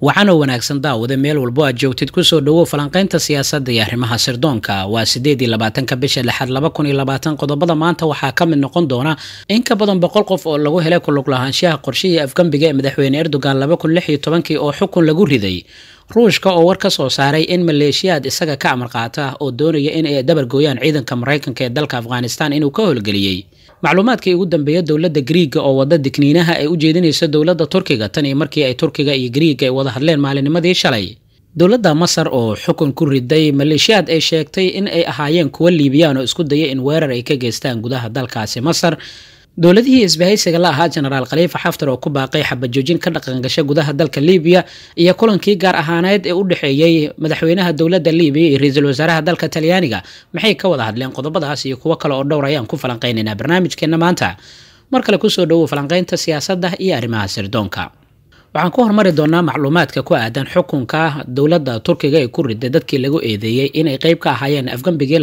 waxaanoo wanaagsan daawada meel walbo aad joogtid kusoo dhowow falanqaynta siyaasadda iyo arrimaha sirdoonka waa sideed labaatanka bisha lixaad laba kun iyo labaatan qodobada maanta waxaa ka mid noqon doona in ka badan boqol qof oo lagu helay kulug lahaanshaha qorshihii afgembiga ee madaxweyne erdogan laba kun lix iyo tobankii oo xukun lagu riday ruushka oo war ka soo saaray in maleeshiyaad isaga ka amarqaata oo doonaya in ay dabar gooyaan ciidanka maraykanka ee dalka afghanistan inuu ka howlgeliyey macluumaadkii ugu dambeeya dowladda griiga oo wada digniinaha ay u jeedinayso dowladda turkiga tan iyo markii ay turkiga iyo griiga ay wada hadleen maalinimadii shalay dowladda masar oo xukun ku riday maleeshiyaad ay sheegtay in ay ahaayeen kuwa liibiyaan oo isku daya in weerar ay ka geystaan gudaha dalkaasi masar dowladihii isbahaysiga la ahaa jenaraal khaliifa xaftar oo ku baaqay xabajoojin ka dhaqangasho gudaha dalka liibiya iyo kulankii gaar ahaaneed ee u dhexeeyey madaxweynaha dowladda liibiya iyo ra-iisul wasaaraha dalka talyaaniga maxay ka wada hadleen qodobadaas iyo kuwo kale oo dhowr ayaan ku falanqeynaynaa barnaamijkeenna maanta mar kale kusoo dhowow falanqeynta siyaasadda iyo arrimaha sirdoonka waxaan ku hormari doonaa macluumaadka ku aadan xukunka dowladda turkiga ee ku riday dadkii lagu eedeeyey inay qeyb ka ahaayeen afgambigii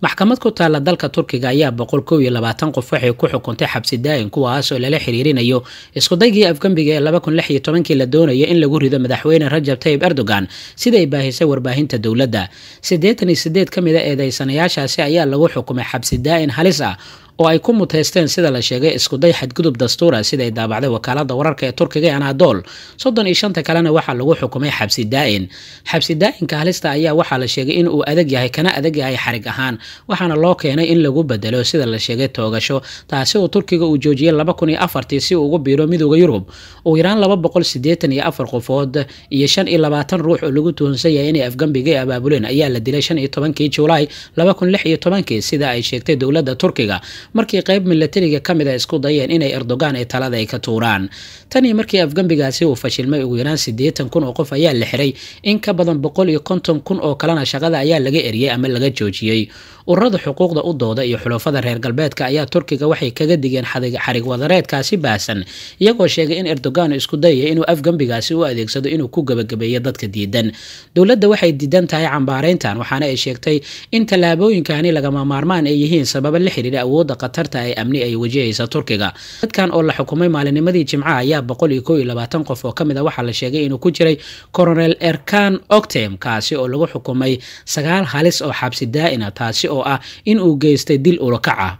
maxkamad ku taalla dalka turkiga ayaa boqol kow iyo labaatan qof waxay ku xukuntay xabsi daa'in kuwaas oo lala xiriirinayo iskudaygii afgembiga ee laba kun lix iyo tobankii la doonayo in lagu rido madaxweyne rajab tayib erdogan siday baahisay warbaahinta dowladda siddeetan iyo sideed ka mida ah eedeysanayaashaasi ayaa lagu xukumay xabsi daa'in halis ah oo ay ku muteysteen sida la sheegay iskuday xadgudub dastuura ah siday daabacday wakaalada wararka ee turkiga ee anaadool soddon iyo shanta kalena waxaa lagu xukumay xabsi daa'in xabsi daa'inka halista ayaa waxaa la sheegay in uu adag yahay kana adag yahay xarig ahaan waxaana loo keenay in lagu bedelo sida la sheegay toogasho taasi oo turkiga uu joojiyey laba kun iyo afartii si uu ugu biiro midooda yurub uu yaraan laba boqol siddeetan iyo afar qofood iyo shan iyo labaatan ruux oo lagu tuhunsan yahay inay afgambiga abaabuleen ayaa la dilay shan iyo tobankii julaay laba kun lix iyo tobankii sida ay sheegtay dowladda turkiga markii qayb milatariga ka mid a ah isku dayeen inay erdogan ee talada ay ka tuuraan tan markii afgambigaasi uu fashilmay ugu yaraan siddeetan kun oo qof ayaa la xiray in ka badan boqol iyo konton kun oo kalena shaqada ayaa laga eriyey ama laga joojiyey ururada xuquuqda u dooda iyo xulafada reer galbeedka ayaa turkiga waxay kaga digeen xarig wadareedkaasi baasan iyagoo sheegay in erdogan isku dayaya inuu afgembigaasi u adeegsado inuu ku gabagabeeyo dadka diidan dowladda waxay diidan tahay cambaareyntan waxaana ay sheegtay in tallaabooyinkani lagama maarmaan ay yihiin sababa la xiriira awooda khatarta ee amni ay wajahaysa turkiga dadkan oo la xukumay maalinimadii jimcaha ayaa qof oo kamid a ah waxaa la sheegay inuu ku jiray coronel erkan octem kaasi oo lagu xukumay sagaal halis oo xabsi daa'ina taasi oo oo ah in uu geystay dil ulakaca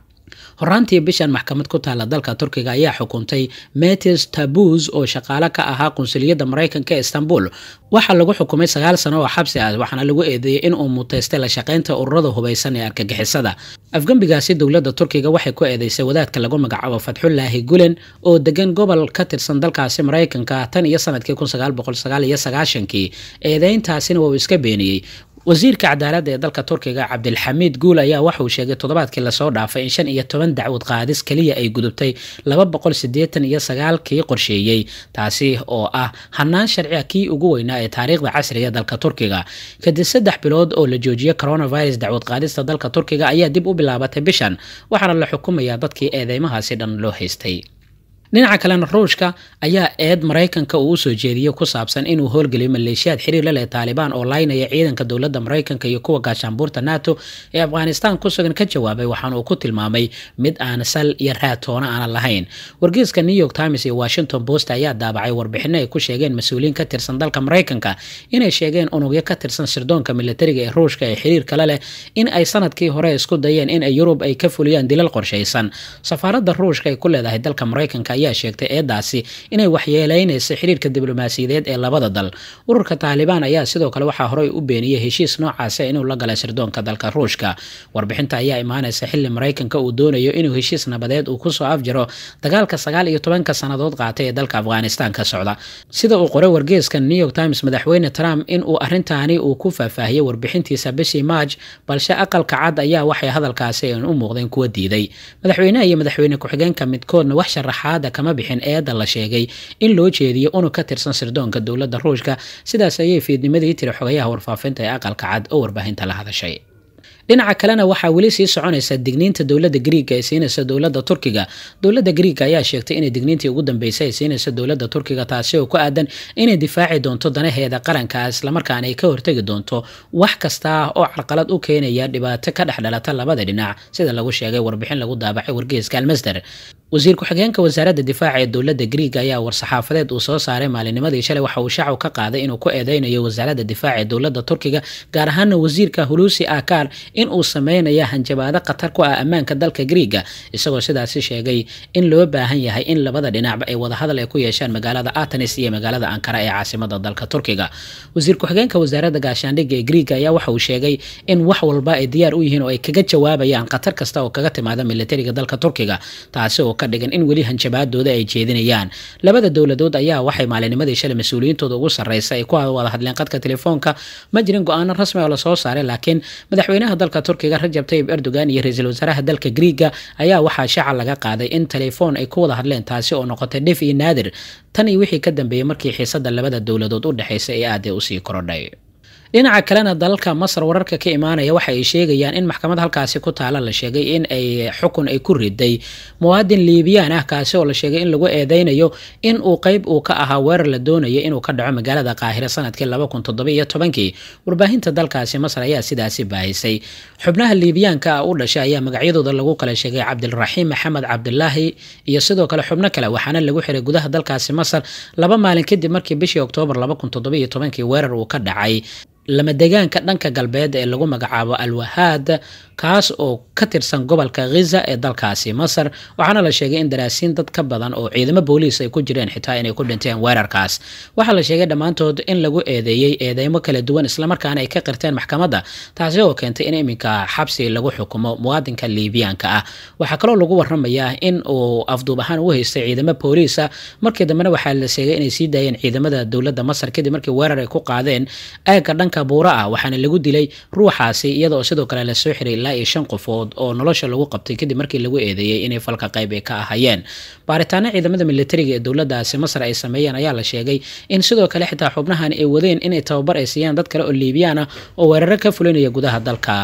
horaantii bishan maxkamad ku taala dalka turkiga ayaa xukuntay metes tabuz oo shaqaale ka ahaa qunsuliyadda maraykanka istanbul waxaa lagu xukumay sagaal sano oo xabsi ah waxaana lagu eedeeyey in uu mutaystay la shaqaynta ururada hubaysan ee argagixisada afgembigaasi dowladda turkiga waxay ku eedeysay wadaadka lagu magacaabo fatxulaahi gulen oo degan gobol ka tirsan dalkaasi maraykanka tan iyo sanadkii eedeyntaasina wuu iska beeniyey wasiirka cadaaladda ee dalka turkiga cabdilxamiid guul ayaa waxauu sheegay toddobaadkii lasoo dhaafay in shan iyo toban dacwad qaadis keliya ay gudubtay laba boqol siddeetan iyo sagaalkii qorsheeyey taasi oo ah hanaan sharciga kii ugu weynaa ee taariikhda casriga dalka turkiga kadib saddex bilood oo la joojiye coronavirus dacwad qaadista dalka turkiga ayaa dib u bilaabatay bishan waxaana la xukumayaa dadkii eedeymahaasi dhan loo haystay dhinaca kalena ruushka ayaa eed maraykanka uu usoo jeediyey ku saabsan inuu howlgeliyo maleeshiyaad xiriir la leh taalibaan oo laynaya ciidanka dowladda maraykanka iyo kuwa gaashaanbuurta nato ee afghanistaan ku sugan ka jawaabay waxaan uu ku tilmaamay mid aan sal iyo raatoona aanan lahayn wargeyska new york times iyo washington post ayaa daabacay warbixino ay ku sheegeen mas-uuliyiin ka tirsan dalka maraykanka inay sheegeen unugyo ka tirsan sirdoonka milatariga ee ruushka ee xiriir kala leh in ay sanadkii hore isku dayeen in yurub ay ka fuliyaan dilal qorshaysan safaarada ruushka ay ku leedahay dalka maraykanka ayaa sheegtay eedaasi inay waxyeeleynaysa xiriirka diblomaasiyadeed ee labada dal ururka taalibaan ayaa sidoo kale waxaa horey u beeniyey heshiis noocaasa ah inuu la galay sirdoonka dalka ruushka warbixinta ayaa imaanaysa xili maraykanka uu doonayo inuu heshiis nabadeed uu kusoo afjaro dagaalka sagaal iyo tobanka sannadood qaatay ee dalka afghanistan ka socda sida uu qoray wargeeska new york times madaxweyne trump in uu arintaani uu ku faahfaahiyey warbixintiisa bishii maaj balse aqalka cad ayaa waxay hadalkaasi an u muuqdeen kuwa diiday madaxweynaha iyo madaxweyne ku-xigeenka midkoodna wax sharaxaada saacada kama bixin eedda la sheegay in loo jeediyo unug ka tirsan sirdoonka dowladda ruushka sidaas ayay fiidnimadii tiri xogayaha warfaafinta ee aqalka cad oo warbaahinta la hadashay dhinaca kalena waxaa weli sii soconaysa digniinta dowlada griiga ee siinaysa dowlada turkiga dowlada griiga ayaa sheegtay inay digniintii ugu dambeysay ay siinaysa dowlada turkiga taasi oo ku aadan inay difaaci doonto danaheeda qaranka islamarkaana ay ka hortegi doonto wax kasta oo carqalad u keenaya dhibaato ka dhex dhalata labada dhinac sida lagu sheegay warbixin lagu daabacay wargeyska almasder wasiir ku-xigeenka wasaaradda difaaca ee dowladda griiga ayaa war-saxaafadeed uu soo saaray maalinimadii shalay waxa uu shaacu ka qaaday inuu ku eedeynayo wasaaradda difaaca ee dowladda turkiga gaar ahaana wasiirka hulusi akar in uu sameynaya hanjabaado khatar ku ah ammaanka dalka griiga isagoo sidaasi sheegay in loo baahan yahay in labada dhinacba ay wadahadal ay ku yeeshaan magaalada atanis iyo magaalada ankara ee caasimada dalka turkiga wasiir ku-xigeenka wasaaradda gaashaandhigga ee griiga ayaa waxa uu sheegay in wax walba ay diyaar u yihiin oo ay kaga jawaabayaan khatar kasta oo kaga timaada militariga dalka turkiga taasi oo ka dhigan in weli hanjabaadooda ay jeedinayaan labada dowladood ayaa waxay maalinimadii shalay mas-uuliyiintooda ugu sarreysa ay ku wada hadleen qadka telefoonka ma jirin go-aano rasmi ah oo lasoo saaray laakiin madaxweynaha dalka turkiga rajab tayib erdogan iyo ra-iisul wasaaraha dalka griiga ayaa waxaa shaca laga qaaday in telefoon ay ku wada hadleen taasi oo noqotay dhif iyo naadir tan iyo wixii ka dambeeyey markii xiisadda labada dowladood u dhexaysa ee aadee usii korodhay dhinaca kalena dalalka masar wararka ka imaanaya waxa ay sheegayaan in maxkamad halkaasi ku taala la sheegay in ay xukun ay ku riday muwaadin liibiyaan ah kaasi oo la sheegay in lagu eedeynayo in uu qeyb uu ka ahaa weerar la doonayo inuu ka dhaco magaalada qaahire sanadkii kii warbaahinta dalkaasi masar ayaa sidaasi baahisay xubnaha liibiyaanka u dhashay ayaa magacyadooda lagu kala sheegay cabdiraxiim maxamed cabdilaahi iyo sidoo kale xubno kale waxaana lagu xiray gudaha dalkaasi masar laba maalin kadib markii bishii oktoobar weerar uu ka dhacay lama degaanka dhanka galbeed ee lagu magacaabo alwahaad kaas oo ka tirsan gobolka khiza ee dalkaasi masar waxaana la sheegay in daraasiin dad ka badan oo ciidamo booliis ay ku jireen xitaa inay ku dhinteen weerarkaas waxaa la sheegay dhammaantood in lagu eedeeyey eedeymo kala duwan islamarkaana ay ka qirteen maxkamadda taasi oo keentay in iminka xabsi lagu xukumo muwaadinka liibiyaanka ah waxaa kaloo lagu waramayaa in uu afduub ahaan u haystay ciidamo booliisa ah. markii dambena waxaa la sheegay inay sii daayeen ciidamada dowladda masar kadib markii weerar ay ku qaadeen aagga dhanka buura ah waxaana lagu dilay ruuxaasi iyadoo sidoo kale lasoo xiray ilaa iyo shan qofood oo nolosha lagu qabtay kadib markii lagu eedeeyey inay falka qayb ay ka ahayeen baaritaano ciidamada militariga ee dowladdaasi masar ay sameeyeen ayaa la sheegay in sidoo kale xitaa xubnahan ay wadeen inay tababar ay siiyaan dad kale oo liibiyaana oo weeraro ka fulinaya gudaha dalka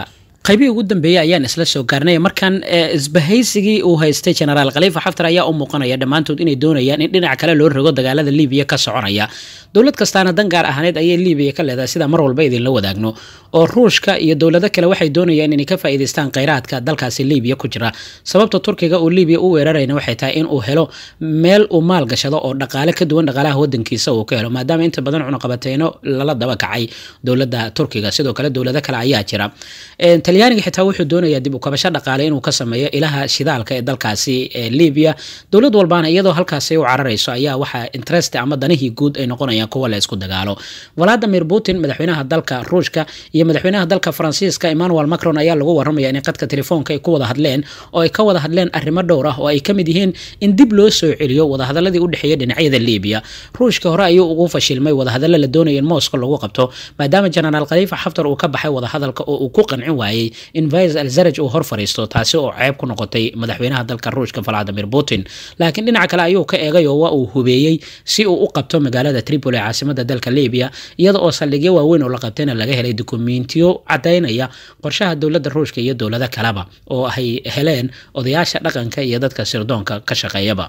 qaybihii ugu dambeeyey ayaan isla soo gaarnay markaan eh, isbahaysigii uu haystay genaraal khaliifa xaftar ayaa u muuqanaya dhammaantood inay doonayaan in dhinac kale loo rogo dagaalada libiya ka soconaya dowlad kastaana dan gaar ahaaneed ayay libiya ka leedahay sidaa mar walba idinla wadaagno oo ruushka iyo dowlado kale waxay doonayaan inay ka faa'iidaystaan khayraadka dalkaasi libiya ku jira sababta turkiga uu libiya u weerarayna waxay tahay in uu helo meel uu maal gashado oo dhaqaale ka duwan dhaqaalaha wadankiisa uu ka helo maadaama inta badan cunuqabateyno lala daba kacay turkiga sidoo kale dowlado kale ayaa jira eh, talyaaniga xitaa wuxuu doonayaa dib u kabasho dhaqaale inuu ka sameeyo ilaha shidaalka ee dalkaasi ee libiya dowlad walbaana iyadoo halkaasi u cararayso ayaa waxaa interest ama danihii guud ay noqonayaan kuwa la isku dagaalo valadimir putin madaxweynaha dalka ruushka iyo madaxweynaha dalka faransiiska emmanuel macron ayaa lagu waramaya inay qadka telefoonka ay ku wada hadleen oo ay ka wada hadleen arrimo dhowr ah oo ay kamid yihiin in dib loo soo celiyo wadahadaladii udhexeeya dhinacyada libiya ruushka hore ayuu ugu fashilmay wadahadallo la doonaya in moska lagu qabto maadaama jenaraal khaliifa xaftar uu ka baxay wadahadalka oo uu ku qancin waayey sameeyey in faisal alzaraj uu hor fariisto taasi oo ceeb ku noqotay madaxweynaha dalka ruushka valadimir putin laakiin dhinaca kale ayuu ka eegay oo waa uu hubeeyey si uu u qabto magaalada tripoli caasimada dalka libiya iyada oo saldhigyo waaweyn oo la qabtayna laga helay dokumentiyo cadaynaya qorshaha dowlada ruushka iyo dowlado kaleba oo ay heleen odayaasha dhaqanka iyo dadka sirdoonka ka shaqeeyaba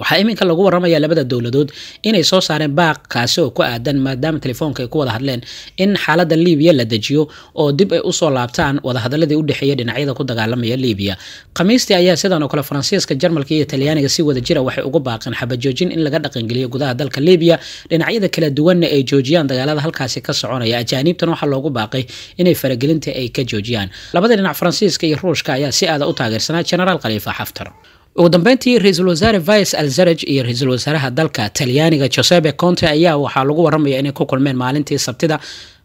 waxaa iminka lagu waramaya labada dowladood inay soo saareen baaq kaasi oo ku aadan maadaama telefoonka ay ku wada hadleen in xaalada liibiya la dejiyo oo dib ay usoo laabtaan wadahadaladii udhexeeya dhinacyada ku dagaalamaya liibiya khamiistii ayaa sidan oo kale faransiiska jarmalka iyo talyaaniga si wada jira waxay ugu baaqeen xabajoojin in laga dhaqangeliyo gudaha dalka liibiya dhinacyada kala duwanna ay joojiyaan dagaalada halkaasi ka soconaya ajaaniibtan waxaa loogu baaqay inay faragelinta ay ka joojiyaan labada dhinac faransiiska iyo ruushka ayaa si aada ah u taageersanaa genaraal khaliifa xaftar ugu dambeyntii ra-iisul wasaare vice alzaraj iyo ra-iisul wasaaraha dalka talyaaniga josepe conte ayaa waxaa lagu waramaya inay ku kulmeen maalintii sabtida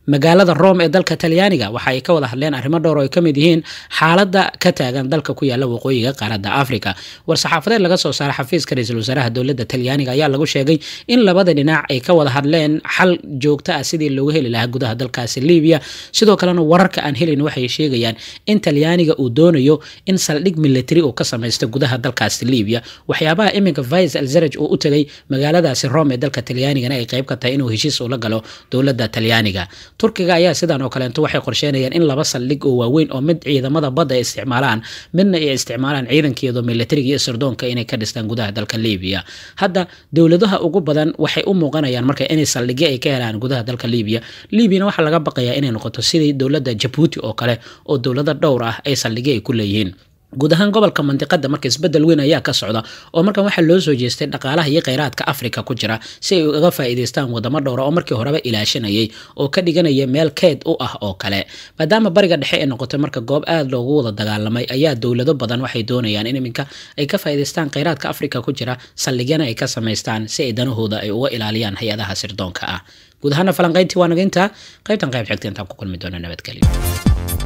magaalada rome ee dalka talyaaniga waxa ay ka wada hadleen arrimo dhowr ah oo ay ka mid yihiin xaaladda ka taagan dalka ku yaala waqooyiga qaaradda africa war-saxaafadeed laga soo saaray xafiiska ra-iisul wasaaraha dowladda talyaaniga ayaa lagu sheegay in labada dhinac ay ka wada hadleen xal joogta ah sidii loogu heli lahaa gudaha dalkaasi libiya sidoo kalena wararka aan helin waxay sheegayaan in talyaaniga uu doonayo in saldhig military uu ka samaysto gudaha dalkaasi libiya waxyaabaha iminka vice alzaraj uu u tegay magaaladaasi rome ee dalka talyaanigana ay qayb ka tahay inuu heshiis ula galo dowladda talyaaniga turkiga ayaa sidan oo kaleento waxay qorsheynayaan in laba saldhig oo waaweyn oo mid ciidamada badda ay isticmaalaan midna ay isticmaalaan ciidankeedu militariga iyo sirdoonka inay ka dhistaan gudaha dalka libiya hadda dowladaha ugu badan waxay u muuqanayaan marka inay saldhigyo ay ka helaan gudaha dalka libiya libiyana waxaa laga baqayaa inay noqoto sidii dowladda jabuuti oo kale oo dowlada dhowr ah ay saldhigyo ay ku leeyihiin guud ahaan gobolka mandiqada marka isbedel weyn ayaa ka socda oo markan waxaa loo soo jeestay dhaqaalaha iyo kheyraadka afrika ku jira si ay uga faa'iidaystaan wadamo dhowra ah oo markii horeba ilaashanayay oo ka dhiganaya meel keed u ah oo kale maadaama bariga dhexe ee noqotay marka goob aada loogu wada dagaalamay ayaa dowlado badan waxay doonayaan in iminka ay ka faa'iidaystaan kheyraadka afrika ku jira saldhigyana ay ka samaystaan si ay danahooda ay uga ilaaliyaan hay-adaha sirdoonka ah guud ahaana falanqayntii waa naga qaybtan qayb xigta intaan ku kulmi doono nabadgelyo